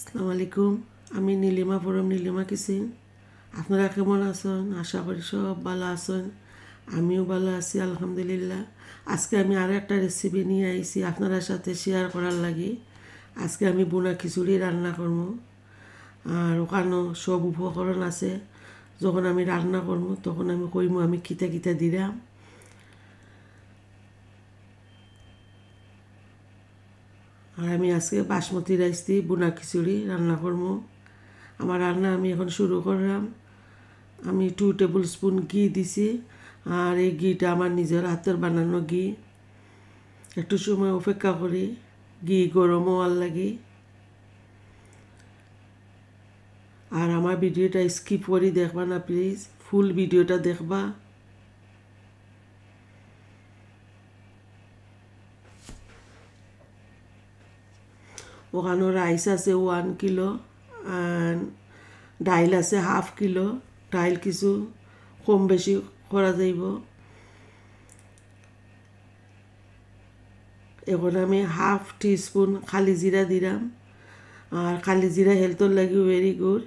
আসসালামু আলাইকুম আমি নীলিমা ফরম নীলিমা কিসিং আপনারা কেমন আছেন আশা করি সব ভালো আছেন আমিও ভালো আছি আলহামদুলিল্লাহ আজকে আমি আরও একটা রেসিপি নিয়ে আইসি আপনারা সাথে শেয়ার করার লাগে আজকে আমি বোনা খিচুড়ি রান্না করব আর ওখানেও সব উপকরণ আছে যখন আমি রান্না করব তখন আমি কইমু আমি কিতা কিতা দিলাম আর আমি আজকে বাসমতি রাইস দিয়ে বোনা খিচুড়ি রান্না করবো আমার রান্না আমি এখন শুরু করলাম আমি টু টেবিল স্পুন ঘি দিছি আর এই ঘিটা আমার নিজের হাতের বানানো ঘি একটু সময় অপেক্ষা করি ঘি গরমও আর লাগি আর আমার ভিডিওটা স্কিপ করি দেখবা না প্লিজ ফুল ভিডিওটা দেখবা ওখানে রাইস আছে ওয়ান কিলো ডাইল আছে হাফ কিলো ডাইল কিছু কম বেশি করা যাইব এখন আমি হাফ স্পুন খালি জিরা দিলাম আর খালি জিরা হেলথর লাগি ভেরি গুড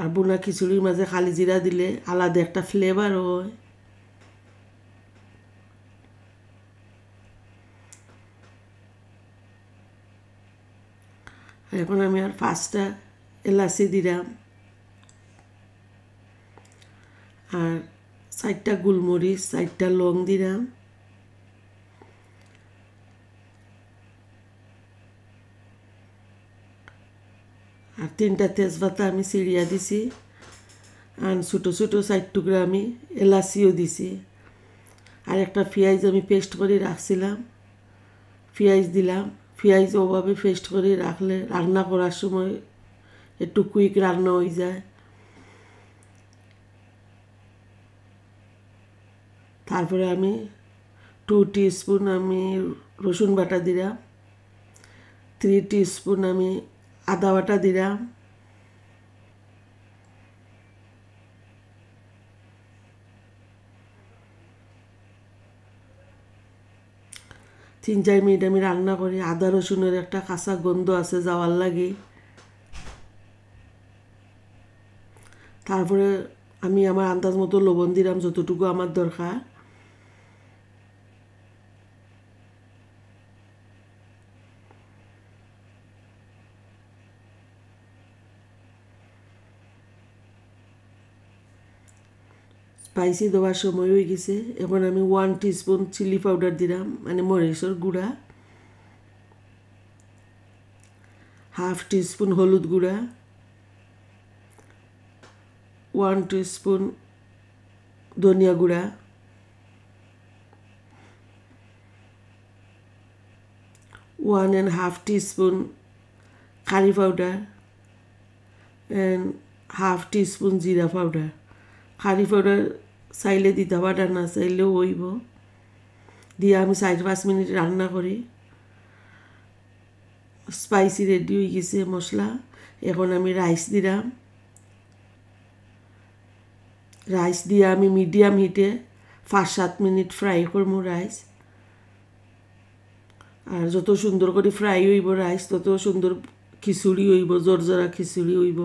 আর বোনা খিচুড়ির মাঝে খালি জিরা দিলে আলাদা একটা ফ্লেভার হয় এখন আমি আর পাঁচটা এলাচি দিলাম আর সাইডটা গোলমরিচ সাইডটা লং দিলাম আর তিনটা তেজপাতা আমি চিড়িয়া দিছি আর ছোটো ছোটো সাইড টুকরা আমি এলাচিও দিছি আর একটা পেঁয়াজ আমি পেস্ট করে রাখছিলাম পেঁয়াজ দিলাম পেঁয়াজ ওভাবে ফেস্ট করে রাখলে রান্না করার সময় একটু কুইক রান্না হয়ে যায় তারপরে আমি টু স্পুন আমি রসুন বাটা দিলাম থ্রি স্পুন আমি আদা বাটা দিলাম তিন চার মিনিট আমি রান্না করি আদা রসুনের একটা কাঁচা গন্ধ আছে যাওয়ার লাগে তারপরে আমি আমার আন্দাজ মতো লবণ দিলাম যতটুকু আমার দরকার স্পাইসি দেওয়ার সময় হয়ে গেছে এখন আমি ওয়ান টিস্পুন চিলি পাউডার দিলাম মানে মরিচের গুঁড়া হাফ টিস্পুন হলুদ গুঁড়া ওয়ান টিস্পুন ধনিয়া গুঁড়া one and half teaspoon curry powder and half teaspoon জিরা পাউডার কারি পাউডার চাইলে দিতে পারা না চাইলেও হইব দিয়ে আমি চাৰি পাঁচ মিনিট রান্না করি স্পাইসি রেডি হয়ে গেছে মশলা এখন আমি রাইস দিলাম রাইস দিয়ে আমি মিডিয়াম হিটে পাঁচ সাত মিনিট ফ্রাই করবো রাইস আর যত সুন্দর করে ফ্রাই হইব রাইস তত সুন্দর খিচুড়ি হইব জোর জোরা খিচুড়ি হইব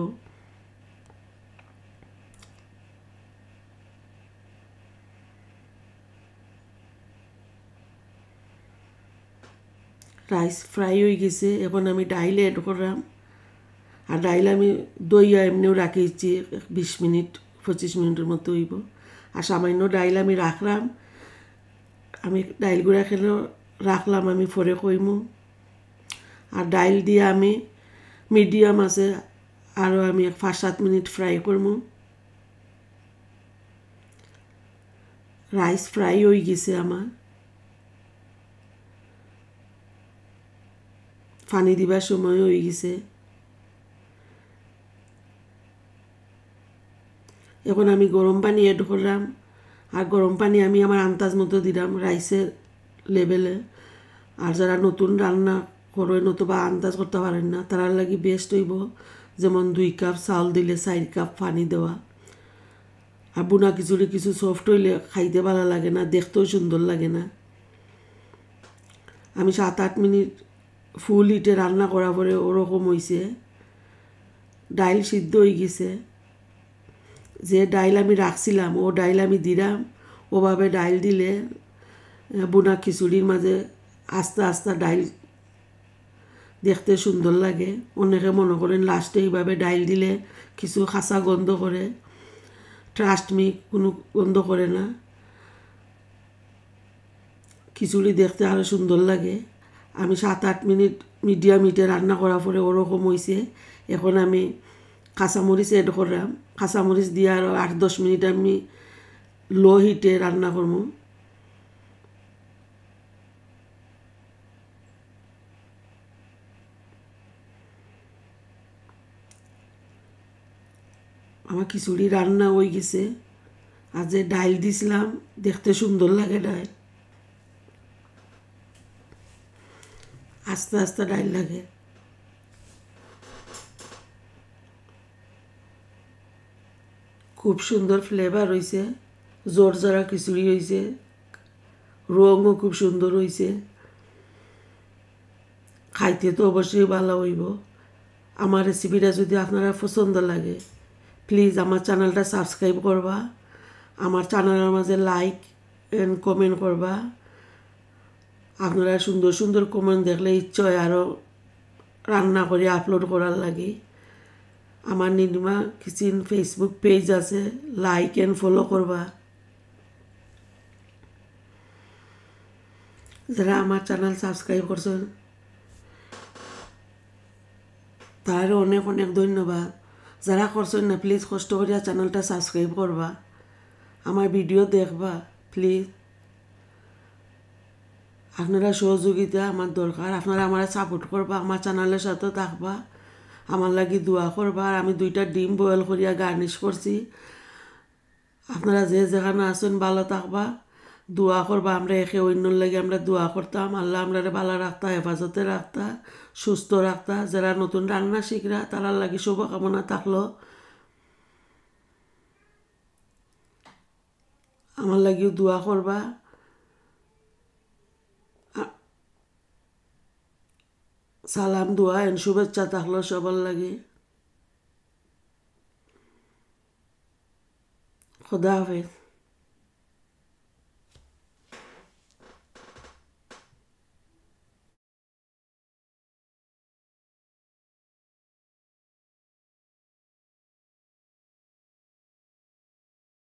রাইস ফ্রাই হয়ে গেছে এখন আমি ডাইল অ্যাড করলাম আর ডাইল আমি দইয়া এমনিও রাখিয়েছি বিশ মিনিট পঁচিশ মিনিটের মতো হইব আর সামান্য ডাইল আমি রাখলাম আমি ডাইল গুঁড়া খেলেও রাখলাম আমি ফরে কইম আর ডাইল দিয়ে আমি মিডিয়াম আছে আরও আমি পাঁচ সাত মিনিট ফ্রাই করবো রাইস ফ্রাই হয়ে গেছে আমার ফানি দিবার সময় হয়ে গেছে এখন আমি গরম পানি এড করলাম আর গরম পানি আমি আমার আন্দাজ মতো দিলাম রাইসের লেভেলে আর যারা নতুন রান্না করেন নতুবা আন্দাজ করতে পারেন না তারা লাগি বেস্ট হইব যেমন দুই কাপ চাউল দিলে চার কাপ পানি দেওয়া আর বোনা খিচুড়ি কিছু সফট হইলে খাইতে ভালো লাগে না দেখতেও সুন্দর লাগে না আমি সাত আট মিনিট ফুল ইটে রান্না করা পরে ওরকম হয়েছে ডাইল সিদ্ধ হয়ে গেছে যে ডাইল আমি রাখছিলাম ও ডাইল আমি দিলাম ওভাবে ডাইল দিলে বোনা খিচুড়ির মাঝে আস্তে আস্তে ডাইল দেখতে সুন্দর লাগে অনেকে মনে করেন লাস্টে এইভাবে ডাইল দিলে কিছু খাসা গন্ধ করে ট্রাস্ট মি কোনো গন্ধ করে না খিচুড়ি দেখতে আরও সুন্দর লাগে আমি সাত আট মিনিট মিডিয়াম হিটে রান্না করার পরে ওরকম হয়েছে এখন আমি কাঁচামরিচ এড করলাম কাঁচামরিচ দিয়ে আরও আট দশ মিনিট আমি লো হিটে রান্না করব আমার খিচুড়ি রান্না হয়ে গেছে আর যে ডাইল দিছিলাম দেখতে সুন্দর লাগে ডাইল আস্তে আস্তে ডাইল লাগে খুব সুন্দর ফ্লেভার হয়েছে জোর জোরা খিচুড়ি হয়েছে রঙও খুব সুন্দর হয়েছে খাইতে তো অবশ্যই ভালো হইব আমার রেসিপিটা যদি আপনারা পছন্দ লাগে প্লিজ আমার চ্যানেলটা সাবস্ক্রাইব করবা আমার চ্যানেলের মাঝে লাইক এন্ড কমেন্ট করবা আপনারা সুন্দর সুন্দর কমেন্ট দেখলে ইচ্ছে হয় আরও রান্না করে আপলোড করার লাগে আমার নির্মা কিচেন ফেসবুক পেজ আছে লাইক অ্যান্ড ফলো করবা যারা আমার চ্যানেল সাবস্ক্রাইব করছেন তারও অনেক অনেক ধন্যবাদ যারা করছেন না প্লিজ কষ্ট করিয়া চ্যানেলটা সাবস্ক্রাইব করবা আমার ভিডিও দেখবা প্লিজ আপনারা সহযোগিতা আমার দরকার আপনারা আমার সাপোর্ট করবা আমার চ্যানেলের সাথে থাকবা আমার লাগি দোয়া করবা আমি দুইটা ডিম বয়েল করিয়া গার্নিশ করছি আপনারা যে যেখানে আছেন ভালো থাকবা দোয়া করবা আমরা একে অন্যর লাগে আমরা দোয়া করতাম আল্লাহ আমরা ভালো রাখতা হেফাজতে রাখতা সুস্থ রাখতা যারা নতুন রান্না শিখরা তারা লাগে শুভকামনা থাকলো আমার লাগিও দোয়া করবা সালাম দোয়া এন শুভেচ্ছা থাকলো সবার লাগে খোদা হাফেজ